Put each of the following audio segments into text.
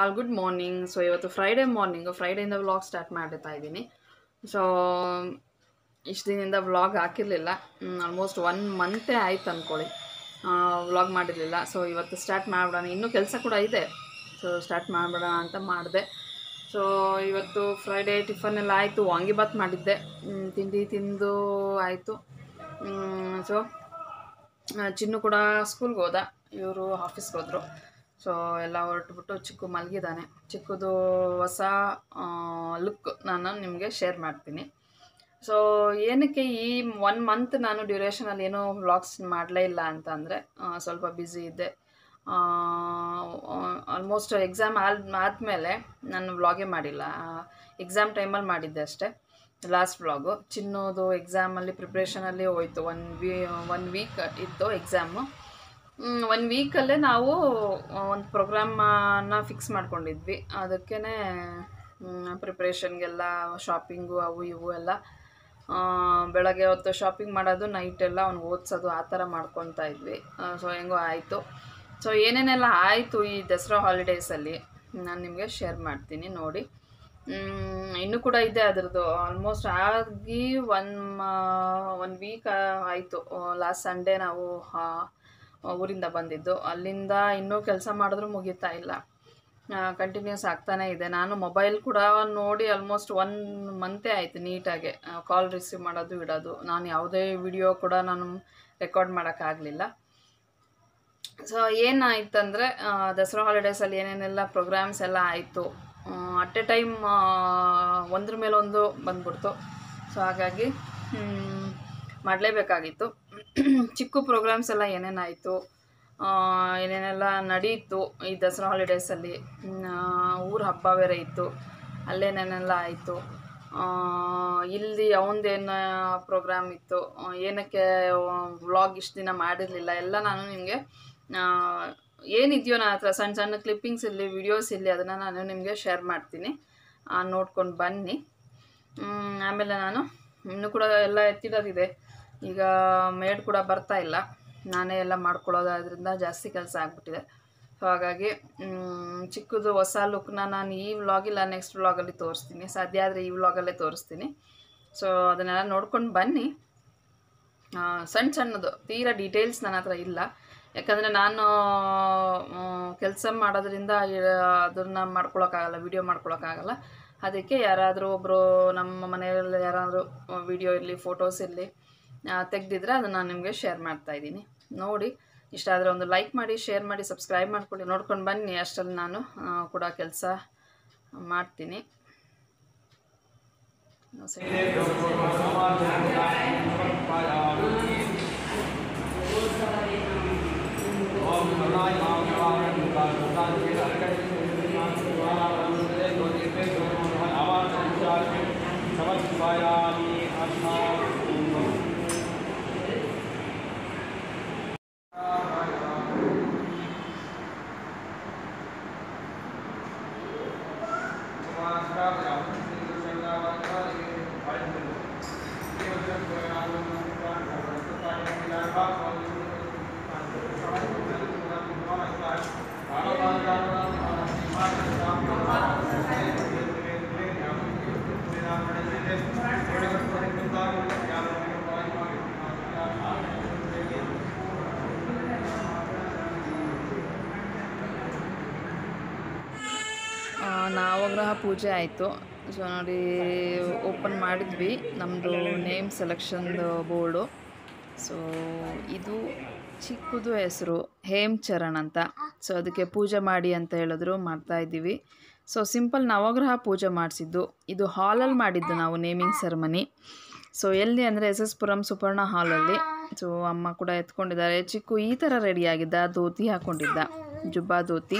all good morning so ಇವತ್ತು Friday morning ಫ್ರೈಡೆಯಿಂದ vlog start ಮಾಡ್ತಾ ಇದ್ದೀನಿ ಸೊ ಇಷ್ಟು ದಿನದಿಂದ ವ್ಲಾಗ್ ಹಾಕಿರಲಿಲ್ಲ ಆಲ್ಮೋಸ್ಟ್ ಒನ್ ಮಂತೇ ಆಯ್ತು ಅಂದ್ಕೊಳ್ಳಿ ವ್ಲಾಗ್ ಮಾಡಿರಲಿಲ್ಲ ಸೊ ಇವತ್ತು ಸ್ಟಾರ್ಟ್ ಮಾಡಿಬಿಡೋಣ ಇನ್ನೂ ಕೆಲಸ ಕೂಡ ಇದೆ ಸೊ ಸ್ಟಾರ್ಟ್ ಮಾಡಿಬಿಡೋಣ ಅಂತ ಮಾಡಿದೆ ಸೊ ಇವತ್ತು ಫ್ರೈಡೇ ಟಿಫನೆಲ್ಲ ಆಯಿತು ವಾಂಗಿಬಾತ್ ಮಾಡಿದ್ದೆ ತಿಂಡಿ ತಿಂದು ಆಯಿತು ಸೊ ಚಿನ್ನು ಕೂಡ ಸ್ಕೂಲ್ಗೆ ಹೋದ ಇವರು ಆಫೀಸ್ಗೆ ಹೋದರು ಸೊ ಎಲ್ಲ ಹೊರಟ್ಬಿಟ್ಟು ಚಿಕ್ಕು ಮಲಗಿದ್ದಾನೆ ಚಿಕ್ಕದು ಹೊಸ ಲುಕ್ ನಾನು ನಿಮಗೆ ಶೇರ್ ಮಾಡ್ತೀನಿ ಸೊ ಏನಕ್ಕೆ ಈ ಒನ್ ಮಂತ್ ನಾನು ಡ್ಯೂರೇಷನಲ್ಲಿ ಏನೂ ವ್ಲಾಗ್ಸ್ ಮಾಡಲೇ ಇಲ್ಲ ಅಂತ ಅಂದರೆ ಸ್ವಲ್ಪ ಬ್ಯುಸಿ ಇದ್ದೆ ಆಲ್ಮೋಸ್ಟ್ ಎಕ್ಸಾಮ್ ಆದ್ಮೇಲೆ ಆದಮೇಲೆ ನಾನು ವ್ಲಾಗೇ ಮಾಡಿಲ್ಲ ಎಕ್ಸಾಮ್ ಟೈಮಲ್ಲಿ ಮಾಡಿದ್ದೆ ಅಷ್ಟೇ ಲಾಸ್ಟ್ ವ್ಲಾಗು ಚಿನ್ನೋದು ಎಕ್ಸಾಮಲ್ಲಿ ಪ್ರಿಪ್ರೇಷನಲ್ಲಿ ಹೋಯಿತು ಒನ್ ವೀ ಒನ್ ವೀಕ್ ಇತ್ತು ಎಕ್ಸಾಮು ಒನ್ ವೀಕಲ್ಲೇ ನಾವು ಒಂದು ಪ್ರೋಗ್ರಾಮನ್ನು ಫಿಕ್ಸ್ ಮಾಡ್ಕೊಂಡಿದ್ವಿ ಅದಕ್ಕೇ ಪ್ರಿಪ್ರೇಷನ್ಗೆಲ್ಲ ಶಾಪಿಂಗು ಅವು ಇವು ಎಲ್ಲ ಬೆಳಗ್ಗೆ ಹೊತ್ತು ಶಾಪಿಂಗ್ ಮಾಡೋದು ನೈಟೆಲ್ಲ ಅವ್ನು ಓದಿಸೋದು ಆ ಥರ ಮಾಡ್ಕೊತಾ ಇದ್ವಿ ಸೊ ಹೆಂಗೋ ಆಯಿತು ಸೊ ಏನೇನೆಲ್ಲ ಆಯಿತು ಈ ದಸರಾ ಹಾಲಿಡೇಸಲ್ಲಿ ನಾನು ನಿಮಗೆ ಶೇರ್ ಮಾಡ್ತೀನಿ ನೋಡಿ ಇನ್ನೂ ಕೂಡ ಇದೆ ಅದರದ್ದು ಆಲ್ಮೋಸ್ಟ್ ಆಗಿ ಒನ್ ಒನ್ ವೀಕ್ ಆಯಿತು ಲಾಸ್ಟ್ ಸಂಡೇ ನಾವು ಊರಿಂದ ಬಂದಿದ್ದು ಅಲ್ಲಿಂದ ಇನ್ನೂ ಕೆಲಸ ಮಾಡಿದ್ರೂ ಮುಗೀತಾ ಇಲ್ಲ ಕಂಟಿನ್ಯೂಸ್ ಆಗ್ತಾನೇ ಇದೆ ನಾನು ಮೊಬೈಲ್ ಕೂಡ ನೋಡಿ ಆಲ್ಮೋಸ್ಟ್ ಒನ್ ಮಂತೇ ಆಯಿತು ನೀಟಾಗೆ ಕಾಲ್ ರಿಸೀವ್ ಮಾಡೋದು ಇಡೋದು ನಾನು ಯಾವುದೇ ವಿಡಿಯೋ ಕೂಡ ನಾನು ರೆಕಾರ್ಡ್ ಮಾಡೋಕ್ಕಾಗಲಿಲ್ಲ ಸೊ ಏನಾಯ್ತಂದರೆ ದಸರಾ ಹಾಲಿಡೇಸಲ್ಲಿ ಏನೇನೆಲ್ಲ ಪ್ರೋಗ್ರಾಮ್ಸ್ ಎಲ್ಲ ಆಯಿತು ಅಟ್ ಎ ಟೈಮ್ ಒಂದ್ರ ಮೇಲೊಂದು ಬಂದ್ಬಿಡ್ತು ಸೊ ಹಾಗಾಗಿ ಮಾಡಲೇಬೇಕಾಗಿತ್ತು ಚಿಕ್ಕ ಪ್ರೋಗ್ರಾಮ್ಸ್ ಎಲ್ಲ ಏನೇನಾಯಿತು ಏನೇನೆಲ್ಲ ನಡೀತು ಈ ದಸರಾ ಹಾಲಿಡೇಸಲ್ಲಿ ಊರ ಹಬ್ಬ ಬೇರೆ ಇತ್ತು ಅಲ್ಲೇನೇನೆಲ್ಲ ಆಯಿತು ಇಲ್ಲಿ ಅವನದೇನು ಪ್ರೋಗ್ರಾಮ್ ಇತ್ತು ಏನಕ್ಕೆ ವ್ಲಾಗ್ ಇಷ್ಟು ದಿನ ಮಾಡಿರಲಿಲ್ಲ ಎಲ್ಲ ನಾನು ನಿಮಗೆ ಏನಿದೆಯೋ ನನ್ನ ಹತ್ರ ಸಣ್ಣ ಸಣ್ಣ ಕ್ಲಿಪ್ಪಿಂಗ್ಸ್ ಇರಲಿ ವಿಡಿಯೋಸ್ ಇರಲಿ ಅದನ್ನು ನಾನು ನಿಮಗೆ ಶೇರ್ ಮಾಡ್ತೀನಿ ನೋಡ್ಕೊಂಡು ಬನ್ನಿ ಆಮೇಲೆ ನಾನು ಇನ್ನೂ ಕೂಡ ಎಲ್ಲ ಎತ್ತಿಡೋದಿದೆ ಈಗ ಮೇಡ್ ಕೂಡ ಬರ್ತಾ ಇಲ್ಲ ನಾನೇ ಎಲ್ಲ ಮಾಡ್ಕೊಳ್ಳೋದಾದ್ರಿಂದ ಜಾಸ್ತಿ ಕೆಲಸ ಆಗಿಬಿಟ್ಟಿದೆ ಸೊ ಹಾಗಾಗಿ ಚಿಕ್ಕದು ಹೊಸ ಲುಕ್ನ ನಾನು ಈ ವ್ಲಾಗಿಲ್ಲ ನೆಕ್ಸ್ಟ್ ವ್ಲಾಗಲ್ಲಿ ತೋರಿಸ್ತೀನಿ ಸಾಧ್ಯ ಆದರೆ ಈ ವ್ಲಾಗಲ್ಲೇ ತೋರಿಸ್ತೀನಿ ಸೊ ಅದನ್ನೆಲ್ಲ ನೋಡ್ಕೊಂಡು ಬನ್ನಿ ಸಣ್ಣ ಸಣ್ಣದು ತೀರಾ ಡೀಟೇಲ್ಸ್ ನನ್ನ ಹತ್ರ ಇಲ್ಲ ಯಾಕಂದರೆ ನಾನು ಕೆಲಸ ಮಾಡೋದ್ರಿಂದ ಅದನ್ನ ಮಾಡ್ಕೊಳೋಕ್ಕಾಗಲ್ಲ ವೀಡಿಯೋ ಮಾಡ್ಕೊಳೋಕ್ಕಾಗಲ್ಲ ಅದಕ್ಕೆ ಯಾರಾದರೂ ಒಬ್ಬರು ನಮ್ಮ ಮನೆಯಲ್ಲಿ ಯಾರಾದರೂ ವಿಡಿಯೋ ಇರಲಿ ಫೋಟೋಸ್ ಇರಲಿ ತೆಗೆದಿದ್ರೆ ಅದನ್ನು ನಾನು ನಿಮಗೆ ಶೇರ್ ಮಾಡ್ತಾ ಇದ್ದೀನಿ ನೋಡಿ ಇಷ್ಟ ಆದರೆ ಒಂದು ಲೈಕ್ ಮಾಡಿ ಶೇರ್ ಮಾಡಿ ಸಬ್ಸ್ಕ್ರೈಬ್ ಮಾಡಿಕೊಡಿ ನೋಡ್ಕೊಂಡು ಬನ್ನಿ ಅಷ್ಟರಲ್ಲಿ ನಾನು ಕೂಡ ಕೆಲಸ ಮಾಡ್ತೀನಿ ಪೂಜೆ ಆಯಿತು ಸೊ ನೋಡಿ ಓಪನ್ ಮಾಡಿದ್ವಿ ನಮ್ಮದು ನೇಮ್ ಸೆಲೆಕ್ಷನ್ದು ಬೋರ್ಡು ಸೊ ಇದು ಚಿಕ್ಕದು ಹೆಸರು ಚರಣ್ ಅಂತ ಸೊ ಅದಕ್ಕೆ ಪೂಜೆ ಮಾಡಿ ಅಂತ ಹೇಳಿದ್ರು ಮಾಡ್ತಾಯಿದ್ದೀವಿ ಸೊ ಸಿಂಪಲ್ ನವಗ್ರಹ ಪೂಜೆ ಮಾಡಿಸಿದ್ದು ಇದು ಹಾಲಲ್ಲಿ ಮಾಡಿದ್ದು ನಾವು ನೇಮಿಂಗ್ ಸೆರೆಮನಿ ಸೊ ಎಲ್ಲಿ ಅಂದರೆ ಎಸ್ ಎಸ್ ಪುರಂ ಸುಪರ್ಣ ಹಾಲಲ್ಲಿ ಸೊ ಅಮ್ಮ ಕೂಡ ಎತ್ಕೊಂಡಿದ್ದಾರೆ ಚಿಕ್ಕು ಈ ಥರ ರೆಡಿಯಾಗಿದ್ದ ಧೋತಿ ಹಾಕ್ಕೊಂಡಿದ್ದ ಜುಬ್ಬಾ ಧೋತಿ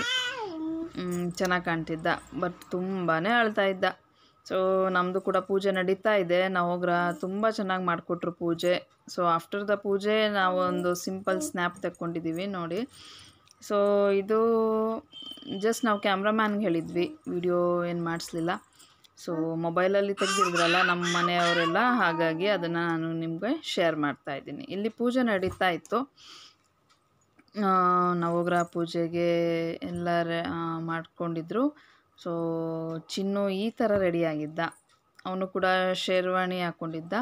ಚೆನ್ನಾಗಿ ಕಾಣ್ತಿದ್ದ ಬಟ್ ತುಂಬಾ ಅಳ್ತಾ ಇದ್ದ ಸೊ ನಮ್ಮದು ಕೂಡ ಪೂಜೆ ನಡೀತಾ ಇದೆ ನವಗ್ರಹ ತುಂಬ ಚೆನ್ನಾಗಿ ಮಾಡಿಕೊಟ್ರು ಪೂಜೆ ಸೊ ಆಫ್ಟರ್ ದ ಪೂಜೆ ನಾವೊಂದು ಸಿಂಪಲ್ ಸ್ನ್ಯಾಪ್ ತಕ್ಕೊಂಡಿದ್ದೀವಿ ನೋಡಿ ಸೊ ಇದು ಜಸ್ಟ್ ನಾವು ಕ್ಯಾಮ್ರಾಮ್ಯಾನ್ಗೆ ಹೇಳಿದ್ವಿ ವಿಡಿಯೋ ಏನು ಮಾಡಿಸ್ಲಿಲ್ಲ ಸೊ ಮೊಬೈಲಲ್ಲಿ ತೆಗೆದಿದ್ರಲ್ಲ ನಮ್ಮ ಮನೆಯವರೆಲ್ಲ ಹಾಗಾಗಿ ಅದನ್ನು ನಾನು ನಿಮಗೆ ಶೇರ್ ಮಾಡ್ತಾ ಇದ್ದೀನಿ ಇಲ್ಲಿ ಪೂಜೆ ನಡೀತಾ ಇತ್ತು ನವಗ್ರಹ ಪೂಜೆಗೆ ಎಲ್ಲ ರೆ ಮಾಡಿಕೊಂಡಿದ್ರು ಸೊ ಚಿನ್ನು ಈ ಥರ ರೆಡಿಯಾಗಿದ್ದ ಅವನು ಕೂಡ ಶೇರ್ವಾಣಿ ಹಾಕ್ಕೊಂಡಿದ್ದ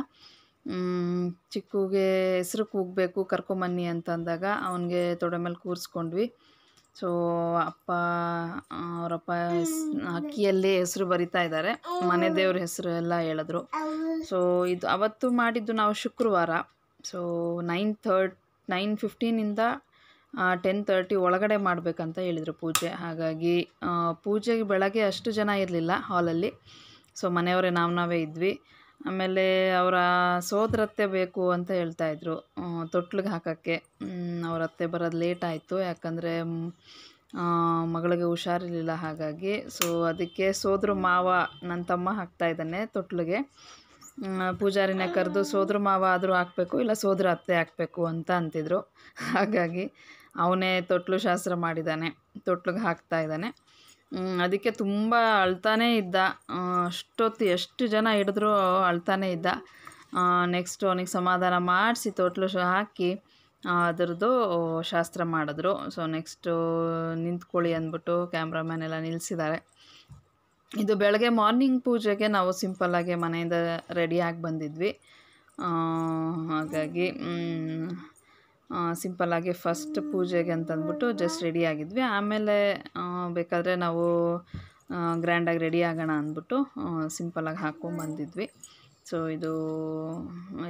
ಚಿಕ್ಕಗೆ ಹೆಸರು ಕೂಗಬೇಕು ಕರ್ಕೊಂಬನ್ನಿ ಅಂತಂದಾಗ ಅವನಿಗೆ ತೊಡೆ ಮೇಲೆ ಕೂರಿಸ್ಕೊಂಡ್ವಿ ಸೊ ಅಪ್ಪ ಅವರಪ್ಪ ಅಕ್ಕಿಯಲ್ಲಿ ಹೆಸರು ಬರಿತಾ ಇದ್ದಾರೆ ಮನೆ ದೇವ್ರ ಹೆಸರು ಎಲ್ಲ ಹೇಳಿದ್ರು ಸೊ ಇದು ಅವತ್ತು ಮಾಡಿದ್ದು ನಾವು ಶುಕ್ರವಾರ ಸೊ ನೈನ್ ಥರ್ಟ್ ನೈನ್ ಫಿಫ್ಟೀನಿಂದ ಟೆನ್ ತರ್ಟಿ ಒಳಗಡೆ ಮಾಡಬೇಕಂತ ಹೇಳಿದರು ಪೂಜೆ ಹಾಗಾಗಿ ಪೂಜೆಗೆ ಬೆಳಗ್ಗೆ ಅಷ್ಟು ಜನ ಇರಲಿಲ್ಲ ಹಾಲಲ್ಲಿ ಸೊ ಮನೆಯವರೇ ನಾವು ನಾವೇ ಇದ್ವಿ ಆಮೇಲೆ ಅವರ ಸೋದರತ್ತೆ ಬೇಕು ಅಂತ ಹೇಳ್ತಾಯಿದ್ರು ತೊಟ್ಲಿಗೆ ಹಾಕೋಕ್ಕೆ ಅವ್ರ ಅತ್ತೆ ಬರೋದು ಲೇಟ್ ಆಯಿತು ಯಾಕಂದರೆ ಮಗಳಿಗೆ ಹುಷಾರಿರಲಿಲ್ಲ ಹಾಗಾಗಿ ಸೊ ಅದಕ್ಕೆ ಸೋದ್ರ ಮಾವ ನನ್ನ ತಮ್ಮ ಹಾಕ್ತಾಯಿದ್ದಾನೆ ತೊಟ್ಲಿಗೆ ಪೂಜಾರಿನೇ ಕರೆದು ಸೋದ್ರ ಮಾವ ಆದರೂ ಹಾಕಬೇಕು ಇಲ್ಲ ಸೋದ್ರ ಅತ್ತೆ ಹಾಕಬೇಕು ಅಂತ ಅಂತಿದ್ರು ಹಾಗಾಗಿ ಅವನೇ ತೊಟ್ಲು ಶಾಸ್ತ್ರ ಮಾಡಿದ್ದಾನೆ ತೊಟ್ಲಿಗೆ ಹಾಕ್ತಾ ಇದ್ದಾನೆ ಅದಕ್ಕೆ ತುಂಬ ಅಳ್ತಾನೇ ಇದ್ದ ಅಷ್ಟೊತ್ತು ಎಷ್ಟು ಜನ ಹಿಡಿದ್ರೂ ಅಳ್ತಾನೇ ಇದ್ದ ನೆಕ್ಸ್ಟು ಅವನಿಗೆ ಸಮಾಧಾನ ಮಾಡಿಸಿ ತೊಟ್ಲು ಹಾಕಿ ಅದರದ್ದು ಶಾಸ್ತ್ರ ಮಾಡಿದ್ರು ಸೊ ನೆಕ್ಸ್ಟು ನಿಂತ್ಕೊಳ್ಳಿ ಅಂದ್ಬಿಟ್ಟು ಕ್ಯಾಮ್ರಾಮ್ಯಾನ್ ಎಲ್ಲ ನಿಲ್ಲಿಸಿದ್ದಾರೆ ಇದು ಬೆಳಗ್ಗೆ ಮಾರ್ನಿಂಗ್ ಪೂಜೆಗೆ ನಾವು ಸಿಂಪಲ್ಲಾಗಿ ಮನೆಯಿಂದ ರೆಡಿಯಾಗಿ ಬಂದಿದ್ವಿ ಹಾಗಾಗಿ ಸಿಂಪಲ್ಲಾಗಿ ಫಸ್ಟ್ ಪೂಜೆಗೆ ಅಂತಂದ್ಬಿಟ್ಟು ಜಸ್ಟ್ ರೆಡಿ ಆಗಿದ್ವಿ ಆಮೇಲೆ ಬೇಕಾದರೆ ನಾವು ಗ್ರ್ಯಾಂಡಾಗಿ ರೆಡಿ ಆಗೋಣ ಅಂದ್ಬಿಟ್ಟು ಸಿಂಪಲ್ಲಾಗಿ ಹಾಕ್ಕೊಂಬಂದಿದ್ವಿ ಸೊ ಇದು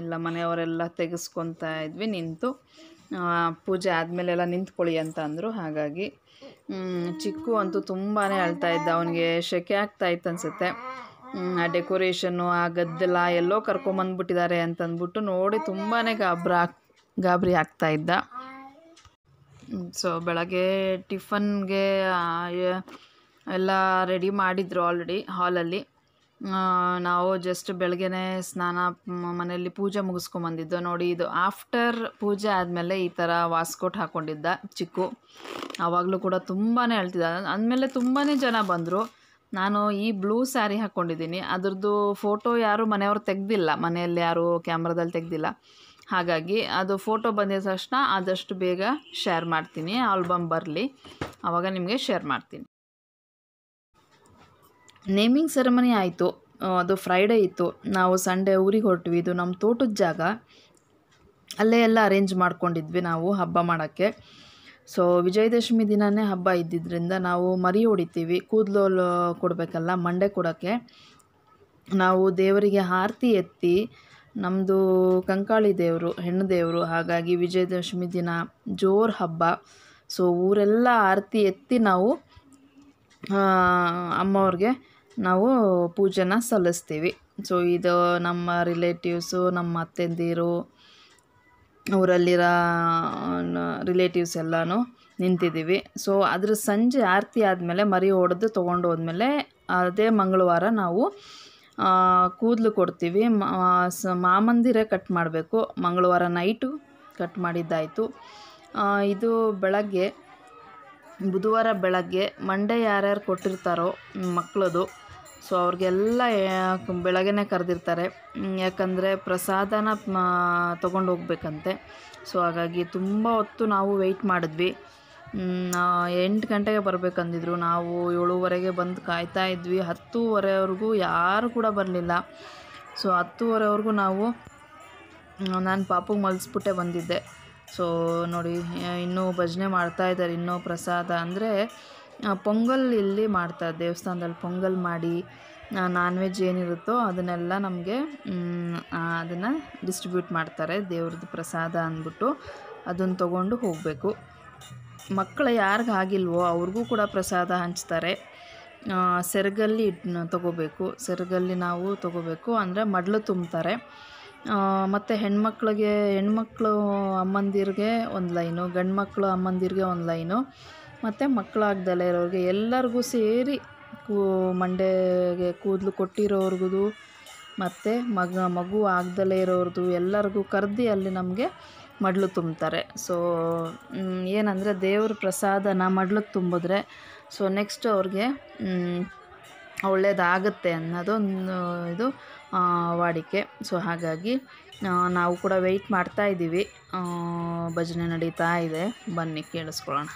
ಎಲ್ಲ ಮನೆಯವರೆಲ್ಲ ತೆಗೆಸ್ಕೊತಾ ಇದ್ವಿ ನಿಂತು ಪೂಜೆ ಆದಮೇಲೆಲ್ಲ ನಿಂತ್ಕೊಳ್ಳಿ ಅಂತ ಅಂದರು ಹಾಗಾಗಿ ಚಿಕ್ಕು ಅಂತೂ ತುಂಬಾ ಅಳ್ತಾ ಇದ್ದ ಅವನಿಗೆ ಶೆಕೆ ಆಗ್ತಾ ಇತ್ತು ಅನಿಸುತ್ತೆ ಆ ಡೆಕೋರೇಷನ್ನು ಆ ಗದ್ದೆಲ್ಲ ಎಲ್ಲೋ ಕರ್ಕೊಂಬಂದ್ಬಿಟ್ಟಿದ್ದಾರೆ ಅಂತಂದ್ಬಿಟ್ಟು ನೋಡಿ ತುಂಬಾ ಗಾಬರ ಗಾಬರಿ ಆಗ್ತಾ ಇದ್ದ ಸೊ ಬೆಳಗ್ಗೆ ಟಿಫನ್ಗೆ ಎಲ್ಲ ರೆಡಿ ಮಾಡಿದ್ರು ಆಲ್ರೆಡಿ ಹಾಲಲ್ಲಿ ನಾವು ಜಸ್ಟ್ ಬೆಳಗ್ಗೆ ಸ್ನಾನ ಮನೆಯಲ್ಲಿ ಪೂಜೆ ಮುಗಿಸ್ಕೊಂಬಂದಿದ್ದು ನೋಡಿ ಇದು ಆಫ್ಟರ್ ಪೂಜೆ ಆದಮೇಲೆ ಈ ಥರ ವಾಸ್ಕೋಟ್ ಹಾಕ್ಕೊಂಡಿದ್ದ ಚಿಕ್ಕು ಆವಾಗಲೂ ಕೂಡ ತುಂಬಾ ಹೇಳ್ತಿದ್ದ ಅಂದಮೇಲೆ ತುಂಬಾ ಜನ ಬಂದರು ನಾನು ಈ ಬ್ಲೂ ಸ್ಯಾರಿ ಹಾಕ್ಕೊಂಡಿದ್ದೀನಿ ಅದರದ್ದು ಫೋಟೋ ಯಾರೂ ಮನೆಯವರು ತೆಗ್ದಿಲ್ಲ ಮನೆಯಲ್ಲಿ ಯಾರೂ ಕ್ಯಾಮ್ರಾದಲ್ಲಿ ತೆಗ್ದಿಲ್ಲ ಹಾಗಾಗಿ ಅದು ಫೋಟೋ ಬಂದಿದ ತಕ್ಷಣ ಆದಷ್ಟು ಬೇಗ ಶೇರ್ ಮಾಡ್ತೀನಿ ಆಲ್ಬಮ್ ಬರಲಿ ಆವಾಗ ನಿಮಗೆ ಶೇರ್ ಮಾಡ್ತೀನಿ ನೇಮಿಂಗ್ ಸೆರೆಮನಿ ಆಯಿತು ಅದು ಫ್ರೈಡೇ ಇತ್ತು ನಾವು ಸಂಡೇ ಊರಿಗೆ ಹೊರಟ್ವಿ ಇದು ನಮ್ಮ ತೋಟದ ಜಾಗ ಅಲ್ಲೇ ಎಲ್ಲ ಅರೇಂಜ್ ಮಾಡ್ಕೊಂಡಿದ್ವಿ ನಾವು ಹಬ್ಬ ಮಾಡೋಕ್ಕೆ ಸೊ ವಿಜಯದಶಮಿ ದಿನವೇ ಹಬ್ಬ ಇದ್ದಿದ್ದರಿಂದ ನಾವು ಮರಿ ಹೊಡಿತೀವಿ ಕೂದಲು ಕೊಡಬೇಕಲ್ಲ ಮಂಡೆ ಕೊಡೋಕ್ಕೆ ನಾವು ದೇವರಿಗೆ ಆರತಿ ಎತ್ತಿ ನಮ್ಮದು ಕಂಕಾಳಿ ದೇವರು ಹೆಣ್ಣು ದೇವರು ಹಾಗಾಗಿ ವಿಜಯದಶಮಿ ದಿನ ಜೋರು ಹಬ್ಬ ಸೊ ಊರೆಲ್ಲ ಆರತಿ ಎತ್ತಿ ನಾವು ಅಮ್ಮವ್ರಿಗೆ ನಾವು ಪೂಜೆನ ಸಲ್ಲಿಸ್ತೀವಿ ಸೊ ಇದು ನಮ್ಮ ರಿಲೇಟಿವ್ಸು ನಮ್ಮ ಅತ್ತೆಂದಿರು ಊರಲ್ಲಿರೋ ರಿಲೇಟಿವ್ಸ್ ಎಲ್ಲನೂ ನಿಂತಿದ್ದೀವಿ ಸೊ ಅದ್ರ ಸಂಜೆ ಆರತಿ ಆದಮೇಲೆ ಮರಿ ಹೊಡೆದು ತೊಗೊಂಡು ಹೋದ್ಮೇಲೆ ಅದೇ ಮಂಗಳವಾರ ನಾವು ಕೂದಲು ಕೊಡ್ತೀವಿ ಮಾಮಂದಿರೇ ಕಟ್ ಮಾಡಬೇಕು ಮಂಗಳವಾರ ನೈಟು ಕಟ್ ಮಾಡಿದ್ದಾಯಿತು ಇದು ಬೆಳಗ್ಗೆ ಬುಧವಾರ ಬೆಳಗ್ಗೆ ಮಂಡೇ ಯಾರ್ಯಾರು ಕೊಟ್ಟಿರ್ತಾರೋ ಮಕ್ಕಳದು ಸೊ ಅವ್ರಿಗೆಲ್ಲ ಬೆಳಗ್ಗೆನೇ ಕರೆದಿರ್ತಾರೆ ಯಾಕಂದರೆ ಪ್ರಸಾದನ ತೊಗೊಂಡು ಹೋಗ್ಬೇಕಂತೆ ಸೊ ಹಾಗಾಗಿ ತುಂಬ ಹೊತ್ತು ನಾವು ವೆಯ್ಟ್ ಮಾಡಿದ್ವಿ ಎಂಟು ಗಂಟೆಗೆ ಬರಬೇಕಂದಿದ್ರು ನಾವು ಏಳುವರೆಗೆ ಬಂದು ಕಾಯ್ತಾ ಇದ್ವಿ ಹತ್ತೂವರೆವರೆಗೂ ಯಾರು ಕೂಡ ಬರಲಿಲ್ಲ ಸೊ ಹತ್ತೂವರೆವರೆಗೂ ನಾವು ನಾನು ಪಾಪಗೆ ಮಲ್ಸಿಬಿಟ್ಟೆ ಬಂದಿದ್ದೆ ಸೊ ನೋಡಿ ಇನ್ನೂ ಭಜನೆ ಮಾಡ್ತಾಯಿದ್ದಾರೆ ಇನ್ನೂ ಪ್ರಸಾದ ಅಂದರೆ ಪೊಂಗಲ್ ಇಲ್ಲಿ ಮಾಡ್ತಾರೆ ದೇವಸ್ಥಾನದಲ್ಲಿ ಪೊಂಗಲ್ ಮಾಡಿ ನಾನ್ ವೆಜ್ ಏನಿರುತ್ತೋ ಅದನ್ನೆಲ್ಲ ನಮಗೆ ಅದನ್ನು ಡಿಸ್ಟ್ರಿಬ್ಯೂಟ್ ಮಾಡ್ತಾರೆ ದೇವ್ರದ್ದು ಪ್ರಸಾದ ಅಂದ್ಬಿಟ್ಟು ಅದನ್ನು ತೊಗೊಂಡು ಹೋಗಬೇಕು ಮಕ್ಕಳು ಆಗಿಲ್ವೋ ಅವ್ರಿಗೂ ಕೂಡ ಪ್ರಸಾದ ಹಂಚ್ತಾರೆ ಸೆರಗಲ್ಲಿ ತಗೋಬೇಕು ಸೆರಗಲ್ಲಿ ನಾವು ತಗೋಬೇಕು ಅಂದರೆ ಮಡ್ಲು ತುಂಬ್ತಾರೆ ಮತ್ತು ಹೆಣ್ಮಕ್ಳಿಗೆ ಹೆಣ್ಮಕ್ಳು ಅಮ್ಮಂದಿರಿಗೆ ಒಂದು ಲೈನು ಗಂಡು ಮಕ್ಕಳು ಅಮ್ಮಂದಿರಿಗೆ ಒಂದು ಲೈನು ಮತ್ತು ಮಕ್ಕಳಾಗ್ದಲೇ ಇರೋರಿಗೆ ಎಲ್ಲರಿಗೂ ಸೇರಿ ಕೂ ಮಂಡೆಗೆ ಕೂದಲು ಕೊಟ್ಟಿರೋರ್ಗು ಮತ್ತು ಮಗ ಮಗು ಆಗ್ದಲೇ ಇರೋರ್ದು ಎಲ್ಲರಿಗೂ ಕರೆದು ಅಲ್ಲಿ ನಮಗೆ ಮಡ್ಲು ತುಂಬ್ತಾರೆ ಸೊ ಏನಂದರೆ ದೇವ್ರ ಪ್ರಸಾದನ ಮಡ್ಲಿಗೆ ತುಂಬಿದ್ರೆ ಸೊ ನೆಕ್ಸ್ಟ್ ಅವ್ರಿಗೆ ಒಳ್ಳೆಯದಾಗುತ್ತೆ ಅನ್ನೋದೊಂದು ಇದು ವಾಡಿಕೆ ಸೊ ಹಾಗಾಗಿ ನಾವು ಕೂಡ ವೆಯ್ಟ್ ಮಾಡ್ತಾ ಇದ್ದೀವಿ ಭಜನೆ ನಡೀತಾ ಇದೆ ಬನ್ನಿ ಕೇಳಿಸ್ಕೊಳ್ಳೋಣ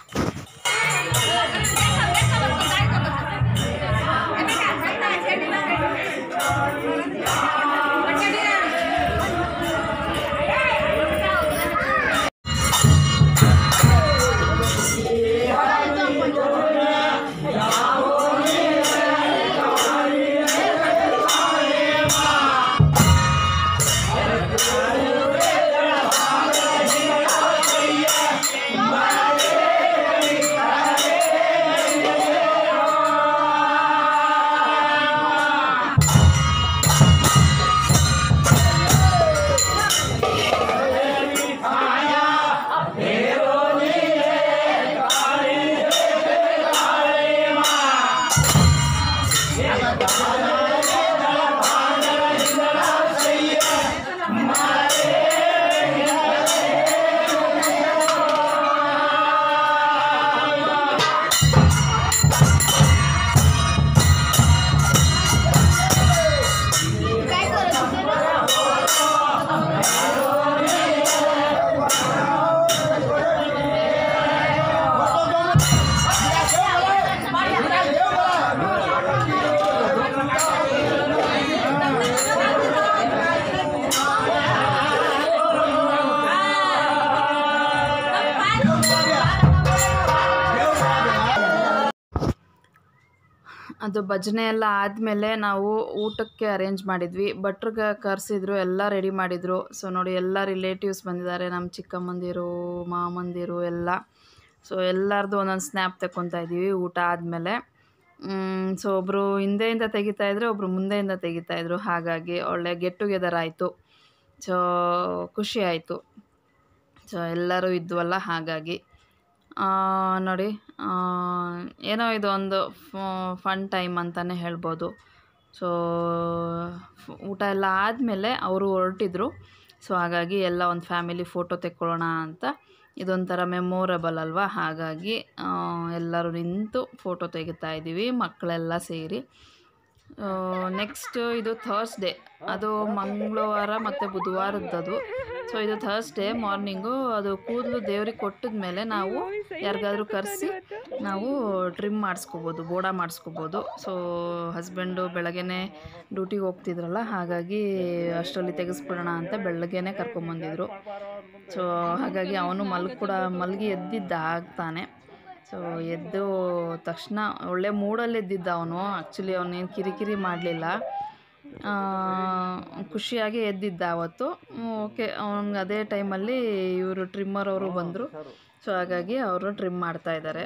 ಅದು ಭಜನೆ ಎಲ್ಲ ಆದಮೇಲೆ ನಾವು ಊಟಕ್ಕೆ ಅರೇಂಜ್ ಮಾಡಿದ್ವಿ ಭಟ್ರಿಗೆ ಕರೆಸಿದ್ರು ಎಲ್ಲ ರೆಡಿ ಮಾಡಿದರು ಸೊ ನೋಡಿ ಎಲ್ಲ ರಿಲೇಟಿವ್ಸ್ ಬಂದಿದ್ದಾರೆ ನಮ್ಮ ಚಿಕ್ಕಮ್ಮಂದಿರು ಮಾಮಂದಿರು ಎಲ್ಲ ಸೊ ಎಲ್ಲರದ್ದು ಒಂದೊಂದು ಸ್ನ್ಯಾಪ್ ತಗೊತಾ ಇದ್ದೀವಿ ಊಟ ಆದಮೇಲೆ ಸೊ ಒಬ್ಬರು ಹಿಂದೆಯಿಂದ ತೆಗಿತಾಯಿದ್ರು ಒಬ್ಬರು ಮುಂದೆಯಿಂದ ತೆಗಿತಾಯಿದ್ರು ಹಾಗಾಗಿ ಒಳ್ಳೆ ಗೆಟ್ ಟುಗೆದರ್ ಆಯಿತು ಸೊ ಖುಷಿ ಆಯಿತು ಸೊ ಎಲ್ಲರೂ ಇದ್ವಲ್ಲ ಹಾಗಾಗಿ ನೋಡಿ ಏನೋ ಇದೊಂದು ಫನ್ ಟೈಮ್ ಅಂತಲೇ ಹೇಳ್ಬೋದು ಸೊ ಊಟ ಎಲ್ಲ ಆದಮೇಲೆ ಅವರು ಹೊರಟಿದ್ರು ಸೊ ಹಾಗಾಗಿ ಎಲ್ಲ ಒಂದು ಫ್ಯಾಮಿಲಿ ಫೋಟೋ ತೆಕ್ಕೊಳ್ಳೋಣ ಅಂತ ಇದೊಂಥರ ಮೆಮೊರೇಬಲ್ ಅಲ್ವಾ ಹಾಗಾಗಿ ಎಲ್ಲರೂ ನಿಂತು ಫೋಟೋ ತೆಗಿತಾ ಇದ್ದೀವಿ ಮಕ್ಕಳೆಲ್ಲ ಸೇರಿ ನೆಕ್ಸ್ಟ್ ಇದು ಥರ್ಸ್ಡೇ ಅದು ಮಂಗಳವಾರ ಮತ್ತು ಬುಧವಾರದ್ದು ಸೊ ಇದು ಥರ್ಸ್ಡೇ ಮಾರ್ನಿಂಗು ಅದು ಕೂದಲು ದೇವ್ರಿಗೆ ಕೊಟ್ಟಿದ್ಮೇಲೆ ಮೇಲೆ ನಾವು ಯಾರಿಗಾದ್ರೂ ಕರೆಸಿ ನಾವು ಟ್ರಿಮ್ ಮಾಡಿಸ್ಕೋಬೋದು ಬೋಡ ಮಾಡಿಸ್ಕೋಬೋದು ಸೊ ಹಸ್ಬೆಂಡು ಬೆಳಗ್ಗೆನೇ ಡ್ಯೂಟಿಗೆ ಹೋಗ್ತಿದ್ರಲ್ಲ ಹಾಗಾಗಿ ಅಷ್ಟರಲ್ಲಿ ತೆಗೆಸ್ಬಿಡೋಣ ಅಂತ ಬೆಳಗ್ಗೆನೇ ಕರ್ಕೊಂಬಂದಿದ್ರು ಸೊ ಹಾಗಾಗಿ ಅವನು ಮಲ್ಗಿ ಕೂಡ ಮಲಗಿ ಎದ್ದಿದ್ದಾಗ್ತಾನೆ ಸೊ ಎದ್ದು ತಕ್ಷಣ ಒಳ್ಳೆ ಎದ್ದಿದ್ದ ಅವನು ಆ್ಯಕ್ಚುಲಿ ಅವನೇನು ಕಿರಿಕಿರಿ ಮಾಡಲಿಲ್ಲ ಖುಷಿಯಾಗಿ ಎದ್ದಿದ್ದ ಅವತ್ತು ಓಕೆ ಅವ್ನಿಗೆ ಅದೇ ಟೈಮಲ್ಲಿ ಇವರು ಟ್ರಿಮ್ಮರ್ ಅವರು ಬಂದರು ಸೊ ಹಾಗಾಗಿ ಅವರು ಟ್ರಿಮ್ ಮಾಡ್ತಾಯಿದ್ದಾರೆ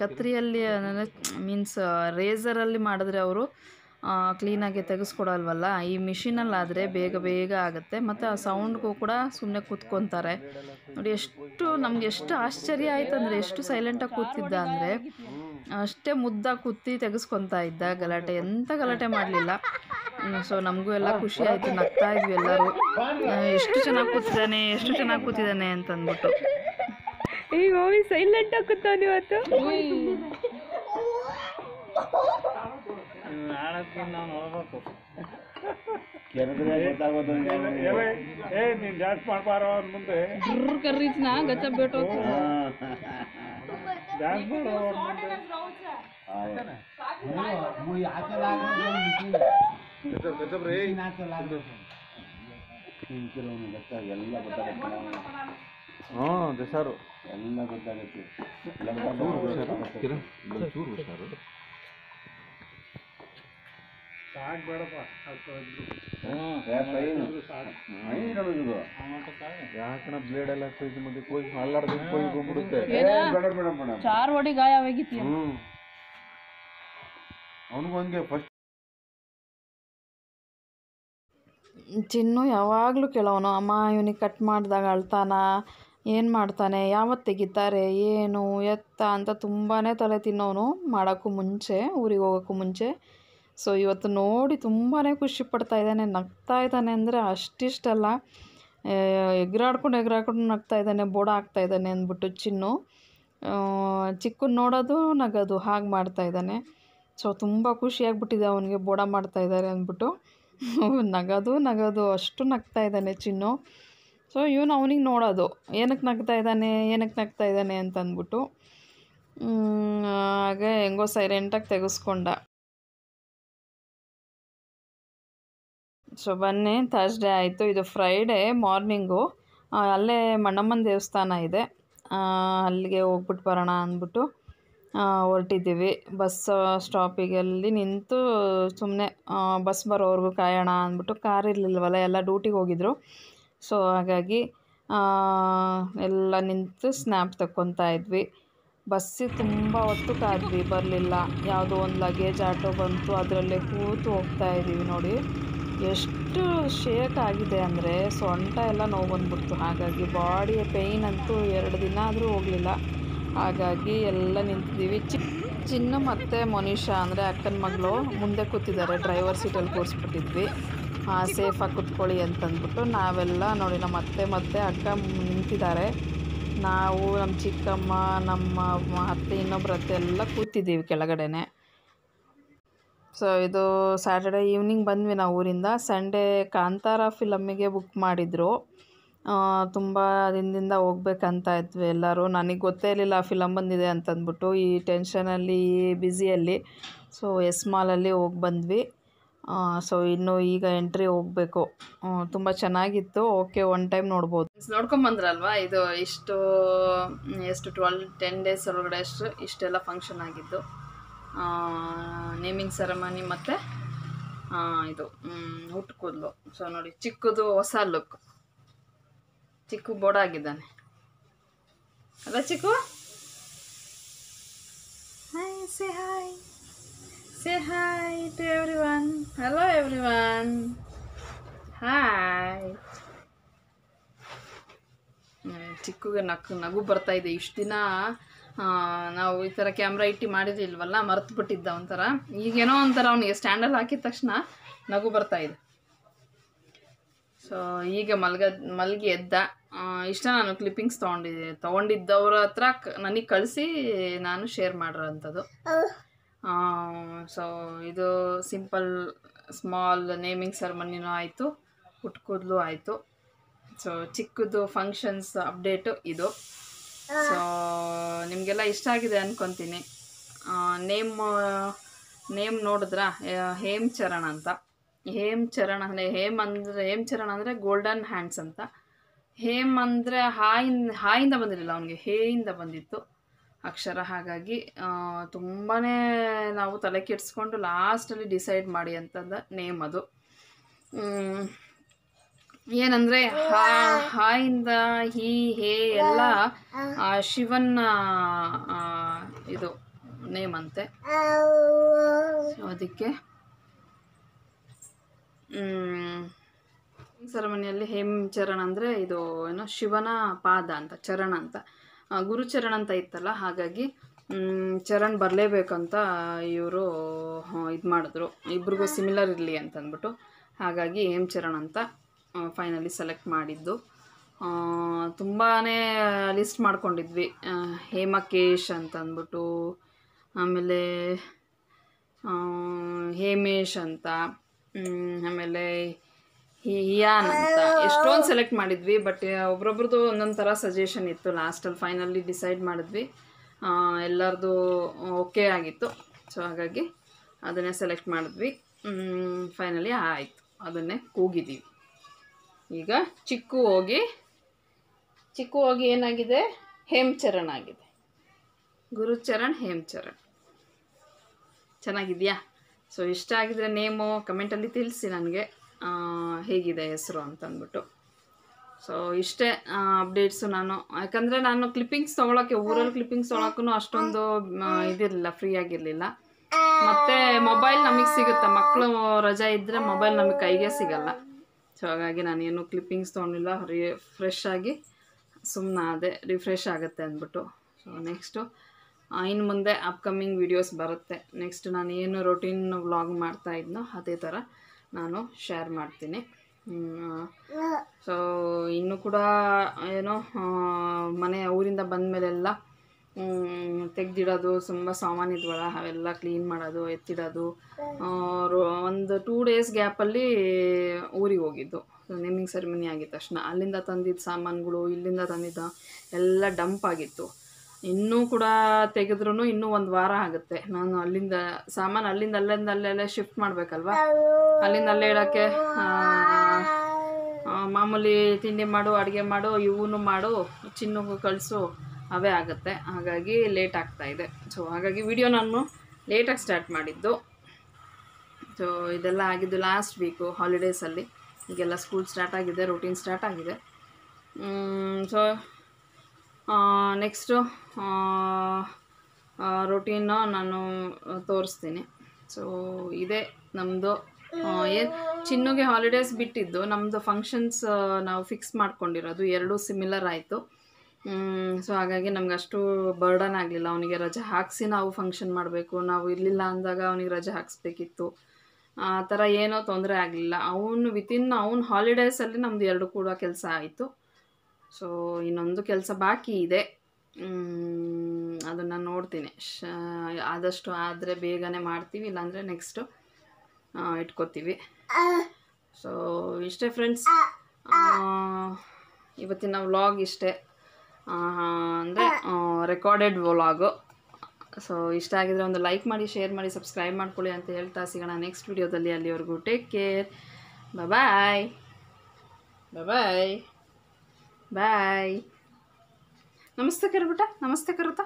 ಕತ್ರಿಯಲ್ಲಿ ಅಂದರೆ ಮೀನ್ಸ್ ರೇಸರಲ್ಲಿ ಮಾಡಿದ್ರೆ ಅವರು ಕ್ಲೀನಾಗಿ ತೆಗೆಸ್ಕೊಡಲ್ವಲ್ಲ ಈ ಮಿಷಿನಲ್ಲಾದರೆ ಬೇಗ ಬೇಗ ಆಗುತ್ತೆ ಮತ್ತು ಆ ಸೌಂಡ್ಗೂ ಕೂಡ ಸುಮ್ಮನೆ ಕೂತ್ಕೊತಾರೆ ನೋಡಿ ಎಷ್ಟು ನಮ್ಗೆ ಎಷ್ಟು ಆಶ್ಚರ್ಯ ಆಯ್ತು ಅಂದರೆ ಎಷ್ಟು ಸೈಲೆಂಟಾಗಿ ಕೂತಿದ್ದ ಅಂದರೆ ಅಷ್ಟೇ ಮುದ್ದಾಗಿ ಕೂತಿ ತೆಗೆಸ್ಕೊತಾ ಇದ್ದ ಗಲಾಟೆ ಎಂಥ ಗಲಾಟೆ ಮಾಡಲಿಲ್ಲ ಸೊ ನಮಗೂ ಎಲ್ಲ ಖುಷಿ ಆಯಿತು ನಗ್ತಾ ಇದ್ವಿ ಎಲ್ಲರೂ ಎಷ್ಟು ಚೆನ್ನಾಗಿ ಕೂತಿದ್ದಾನೆ ಎಷ್ಟು ಚೆನ್ನಾಗಿ ಕೂತಿದ್ದಾನೆ ಅಂತಂದ್ಬಿಟ್ಟು ಈ ಮೂವಿ ಸೈಲೆಂಟಾಗಿ ಕೂತಾನೆ ಇವತ್ತು ನೀನ್ ಜಾಸ್ತಿ ಮಾಡಬಾರ ಅವ್ರ ಮುಂದೆ ಕರ್ರಿಚ್ನ ಗಚ್ಚ ಬೇಟು ಡ್ಯಾನ್ಸ್ ಮಾಡೋ ಅವ್ರ ಮುಂದೆ ಗೊತ್ತ ಎಲ್ಲ ಗೊತ್ತಾಗುತ್ತೆ ಹ್ಞೂ ದಸಾರು ಎಲ್ಲ ಗೊತ್ತಾಗುತ್ತೆ ಚೂರು ಹುಷಾರು ಚಿನ್ನು ಯಾವಾಗ್ಲೂ ಕೇಳೋನು ಅಮ್ಮ ಇವನಿಗೆ ಕಟ್ ಮಾಡಿದಾಗ ಅಳ್ತಾನ ಏನು ಮಾಡ್ತಾನೆ ಯಾವತ್ ತೆಗಿತಾರೆ ಏನು ಎತ್ತ ಅಂತ ತುಂಬಾನೇ ತಲೆ ತಿನ್ನೋನು ಮಾಡಕ್ಕೂ ಮುಂಚೆ ಊರಿಗೆ ಹೋಗಕ್ಕೂ ಮುಂಚೆ ಸೊ ಇವತ್ತು ನೋಡಿ ತುಂಬಾ ಖುಷಿ ಪಡ್ತಾ ಇದ್ದಾನೆ ನಗ್ತಾ ಇದ್ದಾನೆ ಅಂದರೆ ಅಷ್ಟಿಷ್ಟಲ್ಲ ಎಗ್ರಾಡ್ಕೊಂಡು ಎಗ್ರಾಡ್ಕೊಂಡು ನಗ್ತಾ ಇದ್ದಾನೆ ಬೋಡ ಆಗ್ತಾ ಇದ್ದಾನೆ ಅಂದ್ಬಿಟ್ಟು ಚಿನ್ನು ಚಿಕ್ಕನ್ನ ನೋಡೋದು ನಗೋದು ಹಾಗೆ ಮಾಡ್ತಾ ಇದ್ದಾನೆ ಸೊ ತುಂಬ ಖುಷಿಯಾಗ್ಬಿಟ್ಟಿದೆ ಅವನಿಗೆ ಬೋಡ ಮಾಡ್ತಾ ಇದ್ದಾರೆ ಅಂದ್ಬಿಟ್ಟು ನಗೋದು ನಗೋದು ಅಷ್ಟು ನಗ್ತಾ ಇದ್ದಾನೆ ಚಿನ್ನು ಸೊ ಇವನು ಅವನಿಗೆ ನೋಡೋದು ಏನಕ್ಕೆ ನಗ್ತಾ ಇದ್ದಾನೆ ಏನಕ್ಕೆ ನಗ್ತಾ ಇದ್ದಾನೆ ಅಂತಂದ್ಬಿಟ್ಟು ಹಾಗೆ ಹೆಂಗೋ ಸೈಲೆಂಟಾಗಿ ತೆಗೆಸ್ಕೊಂಡ ಸೊ ಬನ್ನಿ ಥರ್ಸ್ಡೇ ಆಯಿತು ಇದು ಫ್ರೈಡೇ ಮಾರ್ನಿಂಗು ಅಲ್ಲೇ ಮಣ್ಣಮ್ಮನ ದೇವಸ್ಥಾನ ಇದೆ ಅಲ್ಲಿಗೆ ಹೋಗ್ಬಿಟ್ಟು ಬರೋಣ ಅಂದ್ಬಿಟ್ಟು ಹೊರಟಿದ್ದೀವಿ ಬಸ್ ಸ್ಟಾಪಿಗೆಲ್ಲಿ ನಿಂತು ಸುಮ್ಮನೆ ಬಸ್ ಬರೋವರೆಗೂ ಕಾಯೋಣ ಅಂದ್ಬಿಟ್ಟು ಕಾರ್ ಇರಲಿಲ್ವಲ್ಲ ಎಲ್ಲ ಡ್ಯೂಟಿಗೆ ಹೋಗಿದ್ರು ಸೊ ಹಾಗಾಗಿ ಎಲ್ಲ ನಿಂತು ಸ್ನ್ಯಾಪ್ ತಕ್ಕೊತಾ ಇದ್ವಿ ಬಸ್ಸಿ ತುಂಬ ಹೊತ್ತು ಕಾದ್ವಿ ಬರಲಿಲ್ಲ ಯಾವುದೋ ಒಂದು ಲಗೇಜ್ ಆಟೋ ಬಂತು ಅದರಲ್ಲೇ ಕೂತು ಹೋಗ್ತಾ ಇದ್ದೀವಿ ನೋಡಿ ಎಷ್ಟು ಶೇಕ್ ಆಗಿದೆ ಅಂದರೆ ಸೊಂಟ ಎಲ್ಲ ನೋವು ಬಂದ್ಬಿಡ್ತು ಹಾಗಾಗಿ ಬಾಡಿಯ ಪೇಯ್ನ್ ಅಂತೂ ಎರಡು ದಿನ ಆದರೂ ಹೋಗಲಿಲ್ಲ ಹಾಗಾಗಿ ಎಲ್ಲ ನಿಂತಿದ್ದೀವಿ ಚಿನ್ನ ಮತ್ತು ಮನಿಷಾ ಅಂದರೆ ಅಕ್ಕನ ಮಗಳು ಮುಂದೆ ಕೂತಿದ್ದಾರೆ ಡ್ರೈವರ್ ಸೀಟಲ್ಲಿ ಕೂರಿಸ್ಬಿಟ್ಟಿದ್ವಿ ಸೇಫಾಗಿ ಕೂತ್ಕೊಳ್ಳಿ ಅಂತಂದ್ಬಿಟ್ಟು ನಾವೆಲ್ಲ ನೋಡಿ ನಮ್ಮ ಅತ್ತೆ ಮತ್ತೆ ಅಕ್ಕ ನಿಂತಿದ್ದಾರೆ ನಾವು ನಮ್ಮ ಚಿಕ್ಕಮ್ಮ ನಮ್ಮ ಅತ್ತೆ ಇನ್ನೊಬ್ಬರ ಅತ್ತೆ ಎಲ್ಲ ಕೂತಿದ್ದೀವಿ ಕೆಳಗಡೆನೆ ಸೊ ಇದು ಸ್ಯಾಟರ್ಡೆ ಈವ್ನಿಂಗ್ ಬಂದ್ವಿ ನಾವು ಊರಿಂದ ಸಂಡೇ ಕಾಂತಾರ ಫಿಲಮ್ಮಿಗೆ ಬುಕ್ ಮಾಡಿದರು ತುಂಬ ದಿನದಿಂದ ಹೋಗ್ಬೇಕಂತ ಇದ್ವಿ ಎಲ್ಲರೂ ನನಗೆ ಗೊತ್ತೇ ಇರಲಿಲ್ಲ ಆ ಫಿಲಮ್ ಬಂದಿದೆ ಅಂತಂದ್ಬಿಟ್ಟು ಈ ಟೆನ್ಷನಲ್ಲಿ ಈ ಬ್ಯುಸಿಯಲ್ಲಿ ಸೊ ಎಸ್ ಮಾಲಲ್ಲಿ ಹೋಗಿ ಬಂದ್ವಿ ಸೊ ಇನ್ನು ಈಗ ಎಂಟ್ರಿ ಹೋಗಬೇಕು ತುಂಬ ಚೆನ್ನಾಗಿತ್ತು ಓಕೆ ಒನ್ ಟೈಮ್ ನೋಡ್ಬೋದು ನೋಡ್ಕೊಂಬಂದ್ರಲ್ವಾ ಇದು ಇಷ್ಟು ಎಷ್ಟು ಟ್ವೆಲ್ ಟೆನ್ ಡೇಸ್ ಒಳಗಡೆ ಅಷ್ಟು ಇಷ್ಟೆಲ್ಲ ಫಂಕ್ಷನ್ ಆಗಿದ್ದು ನೇಮಿಂಗ್ ಸೆರೆಮನಿ ಮತ್ತು ಇದು ಹುಟ್ಟುಕೂದಲು ಸೊ ನೋಡಿ ಚಿಕ್ಕದು ಹೊಸ ಲುಕ್ ಚಿಕ್ಕ ಬೋಡ ಆಗಿದ್ದಾನೆ ಅಲ್ಲ Chikku hi say hi say hi to everyone hello everyone hi ಚಿಕ್ಕಗೆ ನಕ್ಕು ನಗು ಬರ್ತಾ ಇದೆ ಇಷ್ಟು ದಿನ ನಾವು ಈ ಥರ ಕ್ಯಾಮ್ರಾ ಇಟ್ಟು ಮಾಡಿದಿಲ್ವಲ್ಲ ಮರೆತು ಬಿಟ್ಟಿದ್ದ ಒಂಥರ ಈಗೇನೋ ಒಂಥರ ಅವನಿಗೆ ಸ್ಟ್ಯಾಂಡಲ್ ಹಾಕಿದ ತಕ್ಷಣ ನಗು ಬರ್ತಾ ಇದೆ ಸೊ ಈಗ ಮಲ್ಗ ಮಲ್ಗಿ ಎದ್ದ ಇಷ್ಟ ನಾನು ಕ್ಲಿಪ್ಪಿಂಗ್ಸ್ ತೊಗೊಂಡಿದ್ದೆ ತೊಗೊಂಡಿದ್ದವ್ರ ಹತ್ರ ನನಗೆ ಕಳಿಸಿ ನಾನು ಶೇರ್ ಮಾಡಿರೋಂಥದ್ದು ಸೊ ಇದು ಸಿಂಪಲ್ ಸ್ಮಾಲ್ ನೇಮಿಂಗ್ ಸೆರೆಮನಿನೂ ಆಯಿತು ಹುಟ್ಕೂದಲು ಆಯಿತು ಸೊ ಚಿಕ್ಕದು ಫಂಕ್ಷನ್ಸ್ ಅಪ್ಡೇಟು ಇದು ಸೊ ನಿಮಗೆಲ್ಲ ಇಷ್ಟ ಆಗಿದೆ ಅಂದ್ಕೊತೀನಿ ನೇಮ್ ನೇಮ್ ನೋಡಿದ್ರಾ ಹೇಮ್ ಚರಣ್ ಅಂತ ಹೇಮ್ ಚರಣ ಅಂದರೆ ಹೇಮ್ ಅಂದರೆ ಹೇಮ್ ಚರಣ ಅಂದರೆ ಗೋಲ್ಡನ್ ಹ್ಯಾಂಡ್ಸ್ ಅಂತ ಹೇಮ್ ಅಂದರೆ ಹಾಯಿನ್ ಹಾಯಿಂದ ಬಂದಿರಲಿಲ್ಲ ಅವನಿಗೆ ಹೇಯಿಂದ ಬಂದಿತ್ತು ಅಕ್ಷರ ಹಾಗಾಗಿ ತುಂಬಾ ನಾವು ತಲೆ ಕೆಡಿಸ್ಕೊಂಡು ಲಾಸ್ಟಲ್ಲಿ ಡಿಸೈಡ್ ಮಾಡಿ ಅಂತಂದ ನೇಮ್ ಅದು ಏನಂದ್ರೆ ಹಾಯಿಂದ ಹಿ ಹೇ ಎಲ್ಲ ಶಿವನ್ನ ಇದು ನೇಮ್ ಅಂತೆ ಅದಕ್ಕೆ ಸೆರೆಮನಿಯಲ್ಲಿ ಹೇಮ್ ಚರಣ್ ಅಂದ್ರೆ ಇದು ಏನೋ ಶಿವನ ಪಾದ ಅಂತ ಚರಣ ಅಂತ ಗುರುಚರಣ ಅಂತ ಇತ್ತಲ್ಲ ಹಾಗಾಗಿ ಚರಣ್ ಬರಲೇಬೇಕಂತ ಇವರು ಇದು ಮಾಡಿದ್ರು ಇಬ್ರಿಗೂ ಸಿಮಿಲರ್ ಇರಲಿ ಅಂತಂದ್ಬಿಟ್ಟು ಹಾಗಾಗಿ ಹೇಮ್ ಚರಣ್ ಅಂತ ಫೈನಲಿ ಸೆಲೆಕ್ಟ್ ಮಾಡಿದ್ದು ತುಂಬಾ ಲಿಸ್ಟ್ ಮಾಡ್ಕೊಂಡಿದ್ವಿ ಹೇಮಕೇಶ್ ಅಂತಂದ್ಬಿಟ್ಟು ಆಮೇಲೆ ಹೇಮೇಶ್ ಅಂತ ಆಮೇಲೆ ಹಿಯಾನ್ ಅಂತ ಎಷ್ಟೊಂದು ಸೆಲೆಕ್ಟ್ ಮಾಡಿದ್ವಿ ಬಟ್ ಒಬ್ರೊಬ್ರದ್ದು ಒಂದೊಂದು ಥರ ಸಜೆಷನ್ ಇತ್ತು ಲಾಸ್ಟಲ್ಲಿ ಫೈನಲಿ ಡಿಸೈಡ್ ಮಾಡಿದ್ವಿ ಎಲ್ಲರದು ಓಕೆ ಆಗಿತ್ತು ಸೊ ಹಾಗಾಗಿ ಅದನ್ನೇ ಸೆಲೆಕ್ಟ್ ಮಾಡಿದ್ವಿ ಫೈನಲಿ ಆಯಿತು ಅದನ್ನೇ ಕೂಗಿದ್ದೀವಿ ಈಗ ಚಿಕ್ಕು ಹೋಗಿ ಚಿಕ್ಕು ಹೋಗಿ ಏನಾಗಿದೆ ಹೇಮಚರಣ್ ಆಗಿದೆ ಗುರುಚರಣ್ ಹೇಮ್ಚರಣ್ ಚೆನ್ನಾಗಿದೆಯಾ ಸೊ ಇಷ್ಟ ಆಗಿದ್ರೆ ನೇಮು ಕಮೆಂಟಲ್ಲಿ ತಿಳಿಸಿ ನನಗೆ ಹೇಗಿದೆ ಹೆಸರು ಅಂತಂದ್ಬಿಟ್ಟು ಸೊ ಇಷ್ಟೇ ಅಪ್ಡೇಟ್ಸು ನಾನು ಯಾಕಂದರೆ ನಾನು ಕ್ಲಿಪ್ಪಿಂಗ್ಸ್ ತೊಗೊಳಕ್ಕೆ ಊರಲ್ಲಿ ಕ್ಲಿಪ್ಪಿಂಗ್ಸ್ ತೊಗೊಳಕ್ಕೂ ಅಷ್ಟೊಂದು ಇದಿರಲಿಲ್ಲ ಫ್ರೀ ಆಗಿರಲಿಲ್ಲ ಮತ್ತು ಮೊಬೈಲ್ ನಮಗೆ ಸಿಗುತ್ತೆ ಮಕ್ಕಳು ರಜಾ ಇದ್ದರೆ ಮೊಬೈಲ್ ನಮಗೆ ಕೈಗೆ ಸಿಗಲ್ಲ ಸೊ ಹಾಗಾಗಿ ನಾನೇನು ಕ್ಲಿಪ್ಪಿಂಗ್ಸ್ ತೊಗೊಂಡಿಲ್ಲ ರೀ ಫ್ರೆಶ್ ಆಗಿ ಸುಮ್ಮನೆ ಅದೇ ರಿಫ್ರೆಶ್ ಆಗುತ್ತೆ ಅಂದ್ಬಿಟ್ಟು ಸೊ ನೆಕ್ಸ್ಟು ಇನ್ನು ಮುಂದೆ ಅಪ್ಕಮಿಂಗ್ ವೀಡಿಯೋಸ್ ಬರುತ್ತೆ ನೆಕ್ಸ್ಟ್ ನಾನು ಏನು ರೊಟೀನ್ ವ್ಲಾಗ್ ಇದ್ನೋ ಅದೇ ಥರ ನಾನು ಶೇರ್ ಮಾಡ್ತೀನಿ ಸೊ ಇನ್ನು ಕೂಡ ಏನೋ ಮನೆ ಊರಿಂದ ಬಂದ ಮೇಲೆಲ್ಲ ತೆಗ್ದಿಡೋದು ತುಂಬ ಸಾಮಾನು ಇದ್ವಲ್ಲ ಅವೆಲ್ಲ ಕ್ಲೀನ್ ಮಾಡೋದು ಎತ್ತಿಡೋದು ಒಂದು ಟೂ ಡೇಸ್ ಗ್ಯಾಪಲ್ಲಿ ಊರಿಗೆ ಹೋಗಿದ್ದು ನೇಮಿಂಗ್ ಸೆರೆಮನಿ ಆಗಿದ್ದ ತಕ್ಷಣ ಅಲ್ಲಿಂದ ತಂದಿದ್ದ ಸಾಮಾನುಗಳು ಇಲ್ಲಿಂದ ತಂದಿದ್ದ ಎಲ್ಲ ಡಂಪ್ ಆಗಿತ್ತು ಇನ್ನೂ ಕೂಡ ತೆಗೆದ್ರೂ ಇನ್ನೂ ಒಂದು ವಾರ ಆಗುತ್ತೆ ನಾನು ಅಲ್ಲಿಂದ ಸಾಮಾನು ಅಲ್ಲಿಂದ ಅಲ್ಲಿಂದ ಅಲ್ಲೆಲ್ಲ ಶಿಫ್ಟ್ ಮಾಡಬೇಕಲ್ವಾ ಅಲ್ಲಿಂದ ಅಲ್ಲೇ ಇಡೋಕ್ಕೆ ಮಾಮೂಲಿ ತಿಂಡಿ ಮಾಡು ಅಡುಗೆ ಮಾಡು ಇವನು ಮಾಡು ಚಿನ್ನಗೂ ಕಳಿಸು ಅವೇ ಆಗುತ್ತೆ ಹಾಗಾಗಿ ಲೇಟ್ ಆಗ್ತಾಯಿದೆ ಸೊ ಹಾಗಾಗಿ ವಿಡಿಯೋ ನಾನು ಲೇಟಾಗಿ ಸ್ಟಾರ್ಟ್ ಮಾಡಿದ್ದು ಸೊ ಇದೆಲ್ಲ ಆಗಿದ್ದು ಲಾಸ್ಟ್ ವೀಕು ಹಾಲಿಡೇಸಲ್ಲಿ ಈಗೆಲ್ಲ ಸ್ಕೂಲ್ ಸ್ಟಾರ್ಟ್ ಆಗಿದೆ ರೂಟೀನ್ ಸ್ಟಾರ್ಟ್ ಆಗಿದೆ ಸೊ ನೆಕ್ಸ್ಟು ರೊಟೀನ ನಾನು ತೋರಿಸ್ತೀನಿ ಸೊ ಇದೇ ನಮ್ಮದು ಏನು ಚಿನ್ನುಗೆ ಹಾಲಿಡೇಸ್ ಬಿಟ್ಟಿದ್ದು ನಮ್ಮದು ಫಂಕ್ಷನ್ಸ್ ನಾವು ಫಿಕ್ಸ್ ಮಾಡ್ಕೊಂಡಿರೋದು ಎರಡೂ ಸಿಮಿಲರ್ ಆಯಿತು ಸೊ ಹಾಗಾಗಿ ನಮ್ಗೆ ಅಷ್ಟು ಬರ್ಡನ್ ಆಗಲಿಲ್ಲ ಅವನಿಗೆ ರಜೆ ಹಾಕಿಸಿ ನಾವು ಫಂಕ್ಷನ್ ಮಾಡಬೇಕು ನಾವು ಇರಲಿಲ್ಲ ಅಂದಾಗ ಅವನಿಗೆ ರಜೆ ಹಾಕಿಸ್ಬೇಕಿತ್ತು ಆ ಥರ ಏನೋ ತೊಂದರೆ ಆಗಲಿಲ್ಲ ಅವನು ವಿತಿನ್ ಅವನ ಹಾಲಿಡೇಸಲ್ಲಿ ನಮ್ಮದು ಎರಡು ಕೂಡ ಕೆಲಸ ಆಯಿತು ಸೊ ಇನ್ನೊಂದು ಕೆಲಸ ಬಾಕಿ ಇದೆ ಅದನ್ನು ನೋಡ್ತೀನಿ ಶ ಆದಷ್ಟು ಆದರೆ ಬೇಗನೆ ಮಾಡ್ತೀವಿ ಇಲ್ಲಾಂದರೆ ನೆಕ್ಸ್ಟು ಇಟ್ಕೋತೀವಿ ಸೊ ಇಷ್ಟೇ ಫ್ರೆಂಡ್ಸ್ ಇವತ್ತಿನ ವ್ಲಾಗ್ ಇಷ್ಟೇ ಅಂದರೆ ರೆಕಾರ್ಡೆಡ್ ವ್ಲಾಗು ಸೊ ಇಷ್ಟ ಆಗಿದ್ರೆ ಒಂದು ಲೈಕ್ ಮಾಡಿ ಶೇರ್ ಮಾಡಿ ಸಬ್ಸ್ಕ್ರೈಬ್ ಮಾಡ್ಕೊಳ್ಳಿ ಅಂತ ಹೇಳ್ತಾ ಸಿಗೋಣ ನೆಕ್ಸ್ಟ್ ವೀಡಿಯೋದಲ್ಲಿ ಅಲ್ಲಿವರೆಗೂ ಟೇಕ್ ಕೇರ್ ಬಾಯ್ ಬಾಯ್ ಬಾಯ್ ನಮಸ್ತೆ ಕರ್ಬಿಟ ನಮಸ್ತೆ ಕರ್ತ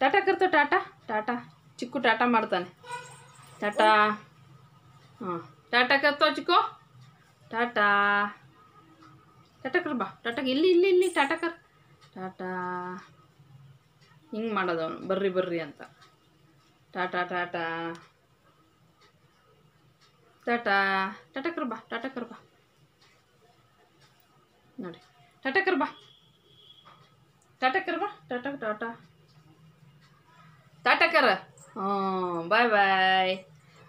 ಟಾಟಾ ಕರ್ತ ಟಾಟಾ ಟಾಟಾ ಚಿಕ್ಕು ಟಾಟಾ ಮಾಡ್ತಾನೆ ಟಾಟಾ ಹಾಂ ಟಾಟಾ ಕರ್ತೋ ಚಿಕ್ಕು ಟಾಟಾ ಟಾಟಾ ಕರ್ ಬಾ ಟಾಟಾ ಇಲ್ಲಿ ಇಲ್ಲಿ ಇಲ್ಲಿ ಟಾಟಾ ಕರ್ ಟಾಟಾ ಹಿಂಗೆ ಮಾಡೋದು ಅವನು ಬರ್ರಿ ಬರ್ರಿ ಅಂತ ಟಾಟಾ ಟಾಟಾ ಟಾಟಾ ಟಾಟಾ ಕರ್ಬಾ ಟಾಟಾ ಕರ್ಬಾ ನೋಡಿ ಟಾಟಾ ಕರ್ಬಾ ಟಾಟಾ ಕರ್ಬಾ ಟಾಟಾ ಟಾಟಾ ಟಾಟಾ ಹ್ಞೂ ಬಾಯ್ ಬಾಯ್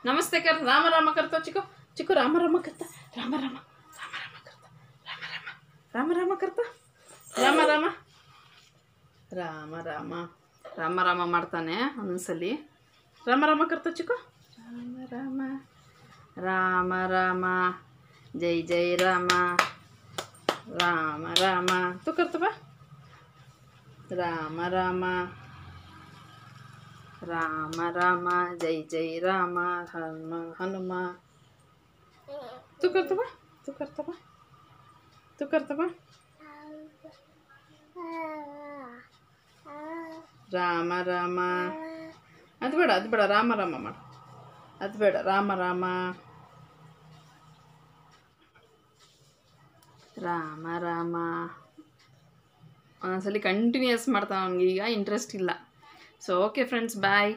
ನಮಸ್ತೆ ಕರ್ ರಾಮ ರಾಮ ಕರ್ತ ಚಿಕ್ಕು ಚಿಕ್ಕು ರಾಮ ರಾಮ ಕರ್ತ ರಾಮ ರಾಮ ರಾಮ ರಾಮ ಕರ್ತ ರಾಮ ರಾಮ ರಾಮ ರಾಮ ಕರ್ತ ರಾಮ ರಾಮ ರಾಮ ರಾಮ ರಾಮ ರಾಮ ಮಾಡ್ತಾನೆ ಒಂದೊಂದ್ಸಲಿ ರಾಮ ರಾಮ ಕರ್ತ ಚಿಕ್ಕ ರಾಮ ರಾಮ ರಾಮ ರಾಮ ಜೈ ಜೈ ರಾಮ ರಾಮ ರಾಮ ತು ಕರ್ತವ ರಾಮ ರಾಮ ರಾಮ ರಾಮ ಜೈ ಜೈ ರಾಮ ಹನುಮ ಹನುಮ ತು ಕರ್ತವ ತು ಕರ್ತವ ತು ಕರ್ತವ ರಾಮ ರಾಮ ಅದು ಬೇಡ ಅದು ಬೇಡ ರಾಮ ರಾಮ ಮಾಡು ಅದು ಬೇಡ ರಾಮ ರಾಮ ರಾಮ ರಾಮ ಒಂದೊಂದ್ಸಲಿ ಕಂಟಿನ್ಯೂಸ್ ಮಾಡ್ತಾನೆ ನಮಗೆ ಈಗ ಇಂಟ್ರೆಸ್ಟ್ ಇಲ್ಲ ಸೊ ಓಕೆ ಫ್ರೆಂಡ್ಸ್ ಬಾಯ್